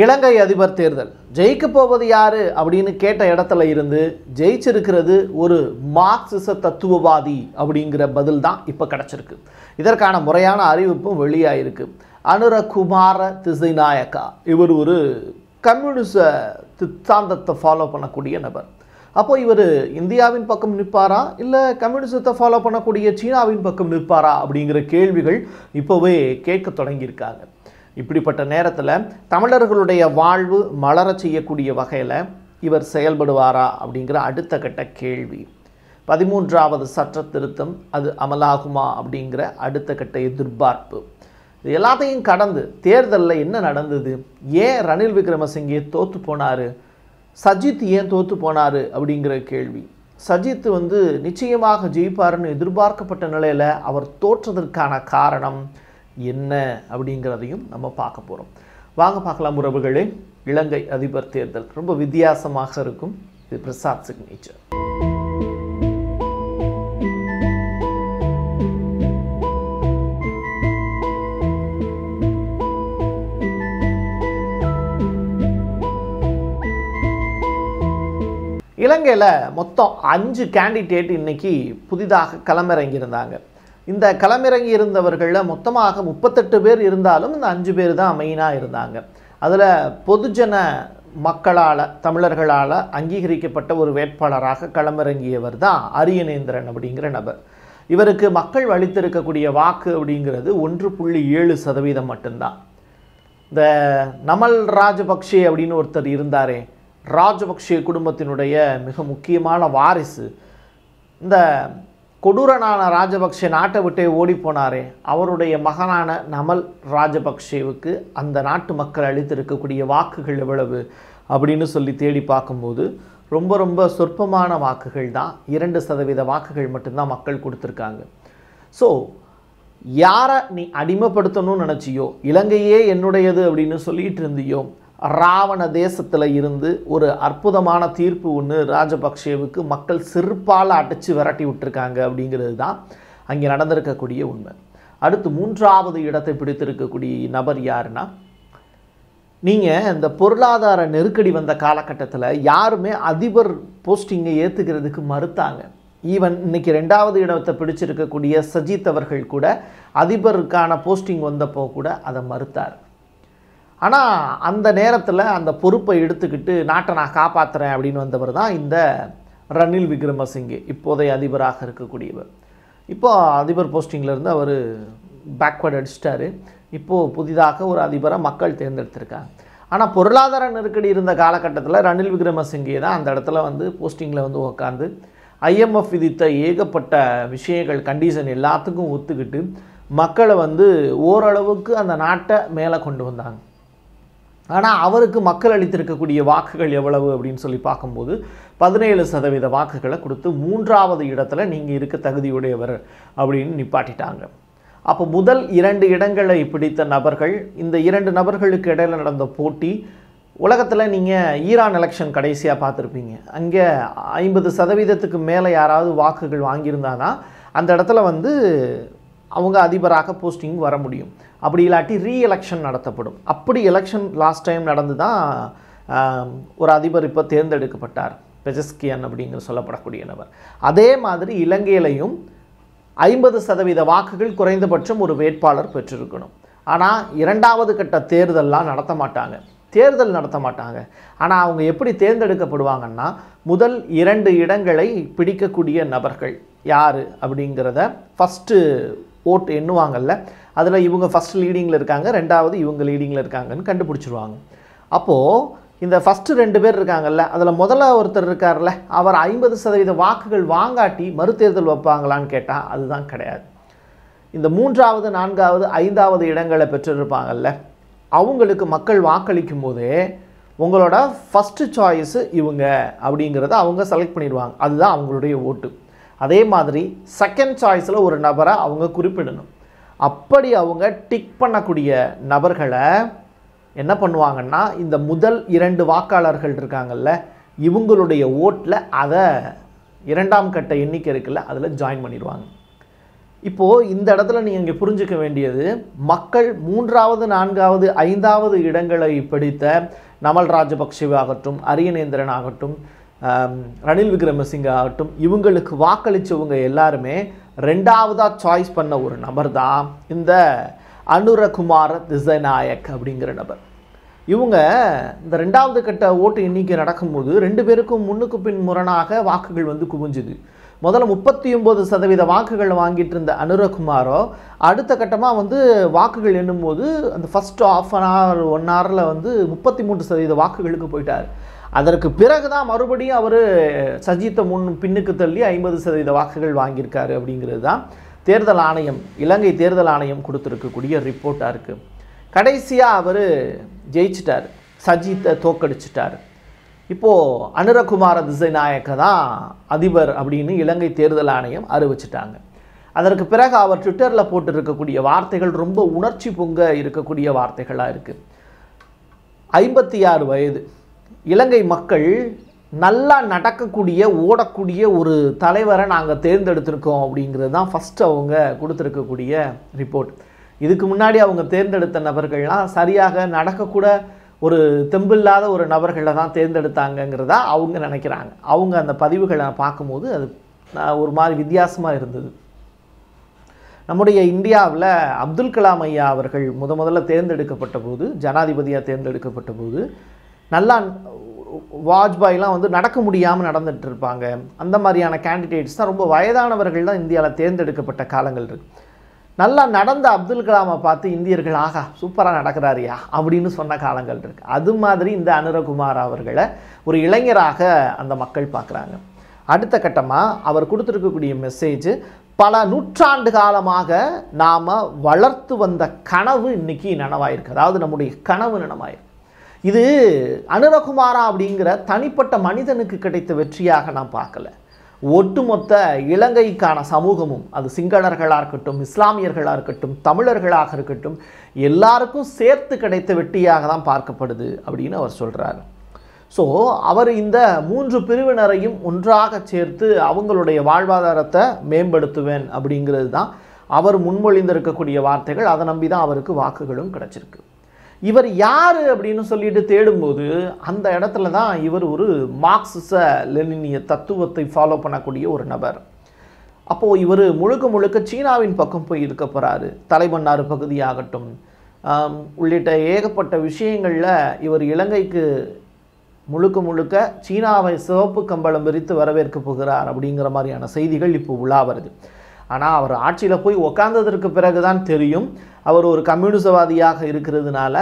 இலங்கை அதிபர் தேர்தல் ஜெயிக்க போவது யாரு அப்படின்னு கேட்ட இடத்துல இருந்து ஜெயிச்சிருக்கிறது ஒரு மார்க்சிச தத்துவவாதி அப்படிங்கிற பதில் தான் இப்போ கிடச்சிருக்கு இதற்கான முறையான அறிவிப்பும் வெளியாயிருக்கு அனுரகுமார திசைநாயக்கா இவர் ஒரு கம்யூனிச சித்தாந்தத்தை ஃபாலோ பண்ணக்கூடிய நபர் அப்போ இவர் இந்தியாவின் பக்கம் நிற்பாரா இல்லை கம்யூனிசத்தை ஃபாலோ பண்ணக்கூடிய சீனாவின் பக்கம் நிற்பாரா அப்படிங்கிற கேள்விகள் இப்போவே கேட்க தொடங்கியிருக்காங்க இப்படிப்பட்ட நேரத்தில் தமிழர்களுடைய வாழ்வு மலரச் செய்யக்கூடிய வகையில் இவர் செயல்படுவாரா அப்படிங்கிற அடுத்த கட்ட கேள்வி பதிமூன்றாவது சட்ட திருத்தம் அது அமலாகுமா அப்படிங்கிற அடுத்த கட்ட எதிர்பார்ப்பு இது எல்லாத்தையும் கடந்து தேர்தலில் என்ன நடந்தது ஏன் ரணில் விக்ரமசிங்கே தோற்று போனார் சஜித் ஏன் தோற்று போனார் அப்படிங்கிற கேள்வி சஜித் வந்து நிச்சயமாக ஜெயிப்பார்னு எதிர்பார்க்கப்பட்ட நிலையில் அவர் தோற்றதற்கான காரணம் என்ன அப்படிங்கிறதையும் நம்ம பார்க்க போகிறோம் வாங்க பார்க்கலாம் உறவுகளே இலங்கை அதிபர் தேர்தல் ரொம்ப வித்தியாசமாக இருக்கும் இது பிரசாத் சிக்னேச்சர் இலங்கையில் மொத்தம் அஞ்சு கேண்டிடேட் இன்னைக்கு புதிதாக களமிறங்கியிருந்தாங்க இந்த களமிறங்கி இருந்தவர்களில் மொத்தமாக முப்பத்தெட்டு பேர் இருந்தாலும் இந்த அஞ்சு பேர் தான் மெயினாக இருந்தாங்க அதில் பொதுஜன மக்களால் தமிழர்களால் அங்கீகரிக்கப்பட்ட ஒரு வேட்பாளராக களமிறங்கியவர் தான் அரியநேந்திரன் அப்படிங்கிற நபர் இவருக்கு மக்கள் வலித்திருக்கக்கூடிய வாக்கு அப்படிங்கிறது ஒன்று புள்ளி ஏழு சதவீதம் மட்டும்தான் இந்த நமல் ராஜபக்ஷே அப்படின்னு ஒருத்தர் இருந்தாரே ராஜபக்ஷே குடும்பத்தினுடைய மிக முக்கியமான வாரிசு இந்த கொடூரனான ராஜபக்ஷ நாட்டை விட்டே ஓடிப்போனாரே அவருடைய மகனான நமல் ராஜபக்ஷேவுக்கு அந்த நாட்டு மக்கள் அளித்திருக்கக்கூடிய வாக்குகள் எவ்வளவு அப்படின்னு சொல்லி தேடி பார்க்கும்போது ரொம்ப ரொம்ப சொற்பமான வாக்குகள் தான் இரண்டு சதவீத வாக்குகள் மட்டும்தான் மக்கள் கொடுத்துருக்காங்க ஸோ யாரை நீ அடிமைப்படுத்தணும்னு நினச்சியோ இலங்கையே என்னுடையது அப்படின்னு சொல்லிட்டு இருந்தியோ ராவண தேசத்தில் இருந்து ஒரு அற்புதமான தீர்ப்பு ஒன்று ராஜபக்ஷேவுக்கு மக்கள் சிறப்பால் அடைச்சி விரட்டி விட்டுருக்காங்க அப்படிங்கிறது தான் அங்கே நடந்திருக்கக்கூடிய உண்மை அடுத்து மூன்றாவது இடத்தை பிடித்திருக்கக்கூடிய நபர் யாருன்னா நீங்கள் இந்த பொருளாதார நெருக்கடி வந்த காலகட்டத்தில் யாருமே அதிபர் போஸ்டிங்கை ஏற்றுக்கிறதுக்கு மறுத்தாங்க ஈவன் இன்றைக்கி ரெண்டாவது இடத்தை பிடிச்சிருக்கக்கூடிய சஜித் அவர்கள் கூட அதிபருக்கான போஸ்டிங் வந்தப்போ கூட அதை மறுத்தார் ஆனால் அந்த நேரத்தில் அந்த பொறுப்பை எடுத்துக்கிட்டு நாட்டை நான் காப்பாற்றுறேன் அப்படின்னு வந்தவர் தான் இந்த ரணில் விக்ரமசிங்கே இப்போதைய அதிபராக இருக்கக்கூடியவர் இப்போ அதிபர் போஸ்டிங்கிலேருந்து அவர் பேக்வர்ட் அடிச்சிட்டாரு இப்போது புதிதாக ஒரு அதிபராக மக்கள் தேர்ந்தெடுத்திருக்காங்க ஆனால் பொருளாதார நெருக்கடி இருந்த காலகட்டத்தில் ரணில் விக்ரமசிங்கே தான் அந்த இடத்துல வந்து போஸ்டிங்கில் வந்து உட்காந்து ஐஎம்எஃப் விதித்த ஏகப்பட்ட விஷயங்கள் கண்டிஷன் எல்லாத்துக்கும் ஒத்துக்கிட்டு மக்களை வந்து ஓரளவுக்கு அந்த நாட்டை மேலே கொண்டு வந்தாங்க ஆனால் அவருக்கு மக்கள் அளித்திருக்கக்கூடிய வாக்குகள் எவ்வளவு அப்படின்னு சொல்லி பார்க்கும்போது பதினேழு சதவீத வாக்குகளை கொடுத்து மூன்றாவது இடத்துல நீங்கள் இருக்க தகுதியுடையவர் அப்படின்னு நிப்பாட்டிட்டாங்க அப்போ முதல் இரண்டு இடங்களை பிடித்த நபர்கள் இந்த இரண்டு நபர்களுக்கு இடையில் நடந்த போட்டி உலகத்தில் நீங்கள் ஈரான் எலெக்ஷன் கடைசியாக பார்த்துருப்பீங்க அங்கே ஐம்பது சதவீதத்துக்கு மேலே யாராவது வாக்குகள் வாங்கியிருந்தா தான் அந்த இடத்துல வந்து அவங்க அதிபராக போஸ்டிங் வர முடியும் அப்படி இல்லாட்டி ரீ எலெக்ஷன் நடத்தப்படும் அப்படி எலெக்ஷன் லாஸ்ட் டைம் நடந்து தான் ஒரு அதிபர் இப்போ தேர்ந்தெடுக்கப்பட்டார் பெஜஸ்கியன் அப்படிங்கிற சொல்லப்படக்கூடிய நபர் அதே மாதிரி இலங்கையிலையும் ஐம்பது சதவீத வாக்குகள் குறைந்தபட்சம் ஒரு வேட்பாளர் பெற்றிருக்கணும் ஆனால் இரண்டாவது கட்ட தேர்தலெலாம் நடத்த மாட்டாங்க தேர்தல் நடத்த மாட்டாங்க ஆனால் அவங்க எப்படி தேர்ந்தெடுக்கப்படுவாங்கன்னா முதல் இரண்டு இடங்களை பிடிக்கக்கூடிய நபர்கள் யார் அப்படிங்கிறத ஃபஸ்ட்டு ஓட்டு எண்ணுவாங்கல்ல அதில் இவங்க ஃபஸ்ட் லீடிங்கில் இருக்காங்க ரெண்டாவது இவங்க லீடிங்கில் இருக்காங்கன்னு கண்டுபிடிச்சிருவாங்க அப்போது இந்த ஃபஸ்ட்டு ரெண்டு பேர் இருக்காங்கல்ல அதில் முதல்ல ஒருத்தர் இருக்கார்ல அவர் ஐம்பது சதவீத வாக்குகள் வாங்காட்டி மறுதேர்தல் வைப்பாங்களான்னு கேட்டால் அதுதான் கிடையாது இந்த மூன்றாவது நான்காவது ஐந்தாவது இடங்களை பெற்றிருப்பாங்கல்ல அவங்களுக்கு மக்கள் வாக்களிக்கும் போதே உங்களோட ஃபஸ்ட்டு சாய்ஸு இவங்க அப்படிங்கிறத அவங்க செலக்ட் பண்ணிடுவாங்க அதுதான் அவங்களுடைய ஓட்டு அதே மாதிரி செகண்ட் சாய்ஸில் ஒரு நபரை அவங்க குறிப்பிடணும் அப்படி அவங்க டிக் பண்ணக்கூடிய நபர்களை என்ன பண்ணுவாங்கன்னா இந்த முதல் இரண்டு வாக்காளர்கள் இருக்காங்கல்ல இவங்களுடைய ஓட்டில் அதை இரண்டாம் கட்ட எண்ணிக்கை இருக்குல்ல அதில் ஜாயின் பண்ணிடுவாங்க இப்போது இந்த இடத்துல நீங்கள் இங்கே புரிஞ்சிக்க வேண்டியது மக்கள் மூன்றாவது நான்காவது ஐந்தாவது இடங்களை பிடித்த நமல் ராஜபக்சேவாகட்டும் அரியநேந்திரன் ஆகட்டும் ரணில் விக்ரமசிங்க ஆகட்டும் இவங்களுக்கு வாக்களித்தவங்க எல்லாருமே ரெண்டாவதாக சாய்ஸ் பண்ண ஒரு நபர் தான் இந்த அனுரகுமார திசைநாயக் அப்படிங்கிற நபர் இவங்க இந்த ரெண்டாவது கட்ட ஓட்டு எண்ணிக்கை நடக்கும்போது ரெண்டு பேருக்கும் முன்னுக்கு பின் முரணாக வாக்குகள் வந்து குவிஞ்சுது முதல்ல முப்பத்தி ஒம்பது சதவீத வாக்குகள் வாங்கிட்டு இருந்த அனுரகுமாரோ அடுத்த கட்டமாக வந்து வாக்குகள் எண்ணும்போது அந்த first half an hour one ஹவரில் வந்து முப்பத்தி மூன்று சதவீத வாக்குகளுக்கு போயிட்டார் அதற்கு பிறகு தான் மறுபடியும் அவர் சஜித்தை முன் பின்னுக்கு தள்ளி ஐம்பது சதவீத வாக்குகள் வாங்கியிருக்காரு அப்படிங்கிறது தான் தேர்தல் ஆணையம் இலங்கை தேர்தல் ஆணையம் கொடுத்துருக்கக்கூடிய ரிப்போர்ட்டாக இருக்குது கடைசியாக அவர் ஜெயிச்சிட்டார் சஜித்தை தோக்கடிச்சிட்டார் இப்போது அனுரகுமார நாயக்க தான் அதிபர் அப்படின்னு இலங்கை தேர்தல் ஆணையம் அறிவிச்சிட்டாங்க அதற்கு பிறகு அவர் ட்விட்டரில் போட்டிருக்கக்கூடிய வார்த்தைகள் ரொம்ப உணர்ச்சி பொங்க இருக்கக்கூடிய வார்த்தைகளாக இருக்குது ஐம்பத்தி ஆறு வயது இலங்கை மக்கள் நல்லா நடக்கக்கூடிய ஓடக்கூடிய ஒரு தலைவரை நாங்கள் தேர்ந்தெடுத்திருக்கோம் அப்படிங்கிறது தான் ஃபஸ்ட்டு அவங்க கொடுத்துருக்கக்கூடிய ரிப்போர்ட் இதுக்கு முன்னாடி அவங்க தேர்ந்தெடுத்த நபர்கள்லாம் சரியாக நடக்கக்கூட ஒரு தெம்பில்லாத ஒரு நபர்களை தான் தேர்ந்தெடுத்தாங்கங்கிறதா அவங்க நினைக்கிறாங்க அவங்க அந்த பதிவுகளை பார்க்கும்போது அது ஒரு மாதிரி வித்தியாசமாக இருந்தது நம்முடைய இந்தியாவில் அப்துல் கலாம் ஐயா அவர்கள் முத முதல்ல தேர்ந்தெடுக்கப்பட்ட போது ஜனாதிபதியாக தேர்ந்தெடுக்கப்பட்ட போது நல்லா வாஜ்பாய்லாம் வந்து நடக்க முடியாமல் நடந்துகிட்டு இருப்பாங்க அந்த மாதிரியான கேண்டிடேட்ஸ் தான் ரொம்ப வயதானவர்கள் தான் இந்தியாவில் தேர்ந்தெடுக்கப்பட்ட காலங்கள் இருக்குது நல்லா நடந்த அப்துல் கலாமை பார்த்து இந்தியர்கள் ஆகா சூப்பராக நடக்கிறாரியா அப்படின்னு சொன்ன காலங்கள் இருக்குது அது மாதிரி இந்த அனுரகுமார் அவர்களை ஒரு இளைஞராக அந்த மக்கள் பார்க்குறாங்க அடுத்த கட்டமாக அவர் கொடுத்துருக்கக்கூடிய மெசேஜ் பல நூற்றாண்டு காலமாக நாம் வளர்த்து வந்த கனவு இன்றைக்கி நனவாயிருக்கு அதாவது நம்முடைய கனவு நினவாயிருக்கு இது அனுரகுமாரா அப்படிங்கிற தனிப்பட்ட மனிதனுக்கு கிடைத்த வெற்றியாக நான் பார்க்கல ஒட்டுமொத்த இலங்கைக்கான சமூகமும் அது சிங்களர்களாக இருக்கட்டும் இஸ்லாமியர்களாக இருக்கட்டும் தமிழர்களாக இருக்கட்டும் எல்லாருக்கும் சேர்த்து கிடைத்த வெற்றியாக தான் பார்க்கப்படுது அப்படின்னு அவர் சொல்கிறார் ஸோ அவர் இந்த மூன்று பிரிவினரையும் ஒன்றாக சேர்த்து அவங்களுடைய வாழ்வாதாரத்தை மேம்படுத்துவேன் அப்படிங்கிறது தான் அவர் முன்மொழிந்திருக்கக்கூடிய வார்த்தைகள் அதை நம்பி தான் அவருக்கு வாக்குகளும் கிடச்சிருக்கு இவர் யார் அப்படின்னு சொல்லிட்டு தேடும்போது அந்த இடத்துல தான் இவர் ஒரு மார்க்சிச லெனினிய தத்துவத்தை ஃபாலோ பண்ணக்கூடிய ஒரு நபர் அப்போது இவர் முழுக்க முழுக்க சீனாவின் பக்கம் போய் இருக்க போகிறாரு தலைமன்னார் பகுதியாகட்டும் உள்ளிட்ட ஏகப்பட்ட விஷயங்களில் இவர் இலங்கைக்கு முழுக்க முழுக்க சீனாவை சிவப்பு கம்பளம் விரித்து வரவேற்க போகிறார் அப்படிங்கிற மாதிரியான செய்திகள் இப்போ உலா வருது ஆனால் அவர் ஆட்சியில் போய் உக்காந்ததற்கு பிறகுதான் தெரியும் அவர் ஒரு கம்யூனிசவாதியாக இருக்கிறதுனால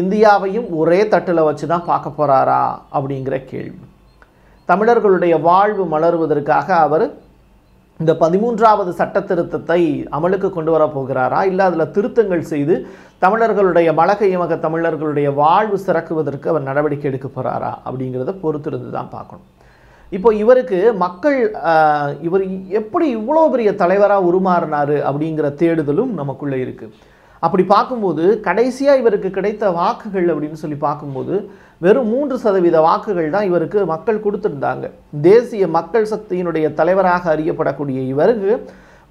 இந்தியாவையும் ஒரே தட்டில் வச்சு தான் பார்க்க போகிறாரா அப்படிங்கிற கேள்வி தமிழர்களுடைய வாழ்வு மலர்வதற்காக அவர் இந்த பதிமூன்றாவது சட்ட திருத்தத்தை அமலுக்கு கொண்டு வர போகிறாரா இல்லை அதில் திருத்தங்கள் செய்து தமிழர்களுடைய மலக இமக தமிழர்களுடைய வாழ்வு சிறக்குவதற்கு அவர் நடவடிக்கை எடுக்க போகிறாரா அப்படிங்கிறத பொறுத்திருந்து தான் பார்க்கணும் இப்போ இவருக்கு மக்கள் இவர் எப்படி இவ்வளோ பெரிய தலைவராக உருமாறினார் அப்படிங்கிற தேடுதலும் நமக்குள்ளே இருக்குது அப்படி பார்க்கும்போது கடைசியாக இவருக்கு கிடைத்த வாக்குகள் அப்படின்னு சொல்லி பார்க்கும்போது வெறும் மூன்று சதவீத வாக்குகள் தான் இவருக்கு மக்கள் கொடுத்துருந்தாங்க தேசிய மக்கள் சக்தியினுடைய தலைவராக அறியப்படக்கூடிய இவருக்கு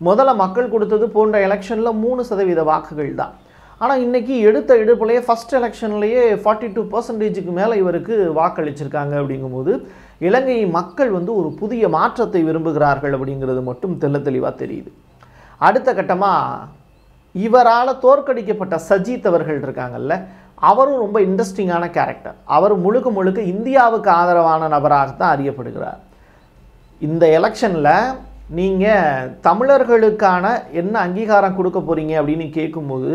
முதல்ல மக்கள் கொடுத்தது போன்ற எலெக்ஷனில் மூணு சதவீத வாக்குகள் தான் ஆனால் இன்றைக்கி எடுத்த எடுப்புலையே ஃபஸ்ட் எலெக்ஷன்லேயே ஃபார்ட்டி டூ பர்சன்டேஜுக்கு மேலே இவருக்கு வாக்களிச்சிருக்காங்க அப்படிங்கும்போது இலங்கை மக்கள் வந்து ஒரு புதிய மாற்றத்தை விரும்புகிறார்கள் அப்படிங்கிறது மட்டும் தெல்ல தெளிவாக தெரியுது அடுத்த கட்டமாக இவரால் தோற்கடிக்கப்பட்ட சஜித் அவர்கள் இருக்காங்கல்ல அவரும் ரொம்ப இன்ட்ரெஸ்டிங்கான கேரக்டர் அவர் முழுக்க முழுக்க இந்தியாவுக்கு ஆதரவான நபராகத்தான் அறியப்படுகிறார் இந்த எலெக்ஷனில் நீங்கள் தமிழர்களுக்கான என்ன அங்கீகாரம் கொடுக்க போகிறீங்க அப்படின்னு கேட்கும்போது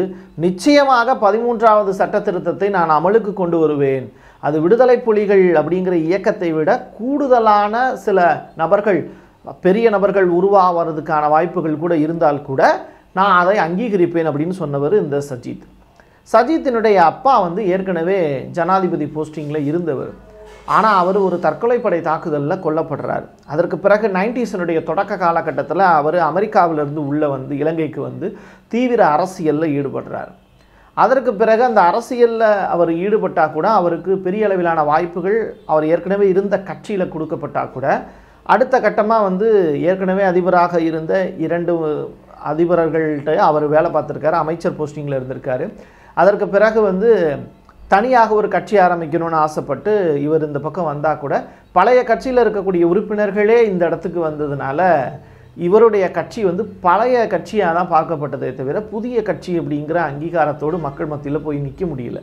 நிச்சயமாக பதிமூன்றாவது சட்ட திருத்தத்தை நான் அமலுக்கு கொண்டு வருவேன் அது விடுதலை புலிகள் அப்படிங்கிற இயக்கத்தை விட கூடுதலான சில நபர்கள் பெரிய நபர்கள் உருவாகிறதுக்கான வாய்ப்புகள் கூட இருந்தால் கூட நான் அதை அங்கீகரிப்பேன் அப்படின்னு சொன்னவர் இந்த சஜித் சஜித்தினுடைய அப்பா வந்து ஏற்கனவே ஜனாதிபதி போஸ்டிங்கில் இருந்தவர் ஆனால் அவர் ஒரு தற்கொலைப்படை தாக்குதலில் கொல்லப்படுறார் அதற்கு பிறகு நைன்டிஸனுடைய தொடக்க காலகட்டத்தில் அவர் அமெரிக்காவிலிருந்து உள்ளே வந்து இலங்கைக்கு வந்து தீவிர அரசியலில் ஈடுபடுறார் அதற்கு பிறகு அந்த அரசியலில் அவர் ஈடுபட்டால் கூட அவருக்கு பெரிய அளவிலான வாய்ப்புகள் அவர் ஏற்கனவே இருந்த கட்சியில் கொடுக்கப்பட்டால் கூட அடுத்த கட்டமாக வந்து ஏற்கனவே அதிபராக இருந்த இரண்டு அதிபர்கள்ட்ட அவர் வேலை பார்த்துருக்காரு அமைச்சர் போஸ்டிங்கில் இருந்திருக்காரு அதற்கு பிறகு வந்து தனியாக ஒரு கட்சி ஆரம்பிக்கணும்னு ஆசைப்பட்டு இவர் இந்த பக்கம் வந்தால் கூட பழைய கட்சியில் இருக்கக்கூடிய உறுப்பினர்களே இந்த இடத்துக்கு வந்ததுனால இவருடைய கட்சி வந்து பழைய கட்சியாக தான் பார்க்கப்பட்டதே தவிர புதிய கட்சி அப்படிங்கிற அங்கீகாரத்தோடு மக்கள் மத்தியில் போய் நிற்க முடியல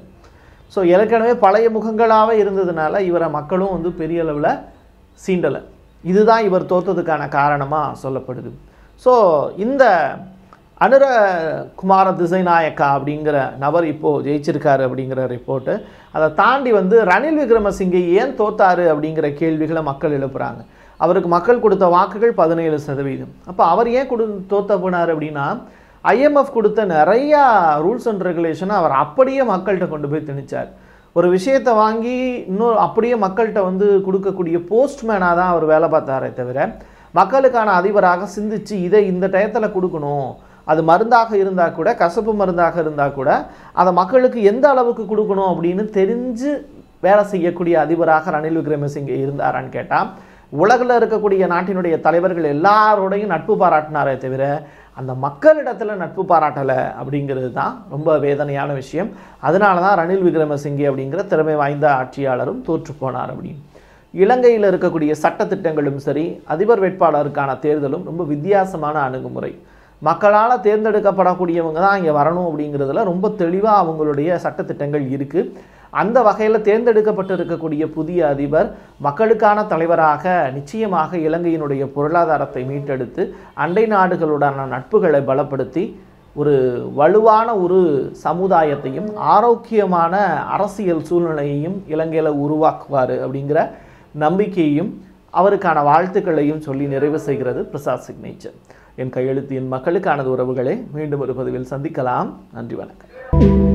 ஸோ ஏற்கனவே பழைய முகங்களாகவே இருந்ததுனால இவரை மக்களும் வந்து பெரிய அளவில் சீண்டலை இதுதான் இவர் தோற்றதுக்கான காரணமாக சொல்லப்படுது ஸோ இந்த அனுர குமார திசைநாயக்கா அப்படிங்கிற நபர் இப்போது ஜெயிச்சிருக்காரு அப்படிங்கிற ரிப்போர்ட்டு அதை தாண்டி வந்து ரணில் விக்ரமசிங்கை ஏன் தோத்தாரு அப்படிங்கிற கேள்விகளை மக்கள் எழுப்புறாங்க அவருக்கு மக்கள் கொடுத்த வாக்குகள் பதினேழு சதவீதம் அப்போ அவர் ஏன் கொடு தோத்த போனார் அப்படின்னா ஐஎம்எஃப் கொடுத்த நிறையா ரூல்ஸ் அண்ட் ரெகுலேஷனை அவர் அப்படியே மக்கள்கிட்ட கொண்டு போய் திணிச்சார் ஒரு விஷயத்தை வாங்கி இன்னும் அப்படியே மக்கள்கிட்ட வந்து கொடுக்கக்கூடிய போஸ்ட்மேனாக தான் அவர் வேலை பார்த்தாரே தவிர மக்களுக்கான அதிபராக சிந்திச்சு இதை இந்த டயத்தில் கொடுக்கணும் அது மருந்தாக இருந்தால் கூட கசப்பு மருந்தாக இருந்தால் கூட அதை மக்களுக்கு எந்த அளவுக்கு கொடுக்கணும் அப்படின்னு தெரிஞ்சு வேலை செய்யக்கூடிய அதிபராக ரணில் விக்ரமசிங்கே இருந்தாரான்னு கேட்டால் உலகில் இருக்கக்கூடிய நாட்டினுடைய தலைவர்கள் எல்லாரோடையும் நட்பு பாராட்டினாரே தவிர அந்த மக்களிடத்தில் நட்பு பாராட்டலை அப்படிங்கிறது தான் ரொம்ப வேதனையான விஷயம் அதனால தான் ரணில் விக்ரமசிங்கே அப்படிங்கிற திறமை வாய்ந்த ஆட்சியாளரும் தோற்றுப்போனார் அப்படின்னு இலங்கையில் இருக்கக்கூடிய சட்டத்திட்டங்களும் சரி அதிபர் வேட்பாளருக்கான தேர்தலும் ரொம்ப வித்தியாசமான அணுகுமுறை மக்களால் தேர்ந்தெடுக்கப்படக்கூடியவங்க தான் இங்கே வரணும் அப்படிங்கிறதுல ரொம்ப தெளிவாக அவங்களுடைய சட்டத்திட்டங்கள் இருக்குது அந்த வகையில் தேர்ந்தெடுக்கப்பட்டு இருக்கக்கூடிய புதிய அதிபர் மக்களுக்கான தலைவராக நிச்சயமாக இலங்கையினுடைய பொருளாதாரத்தை மீட்டெடுத்து அண்டை நாடுகளுடனான நட்புகளை பலப்படுத்தி ஒரு வலுவான ஒரு சமுதாயத்தையும் ஆரோக்கியமான அரசியல் சூழ்நிலையையும் இலங்கையில் உருவாக்குவார் அப்படிங்கிற நம்பிக்கையையும் அவருக்கான வாழ்த்துக்களையும் சொல்லி நிறைவு செய்கிறது பிரசாத் சிக்னேச்சர் என் கையெழுத்து என் மக்களுக்கானது உறவுகளை மீண்டும் ஒரு பதிவில் சந்திக்கலாம் நன்றி வணக்கம்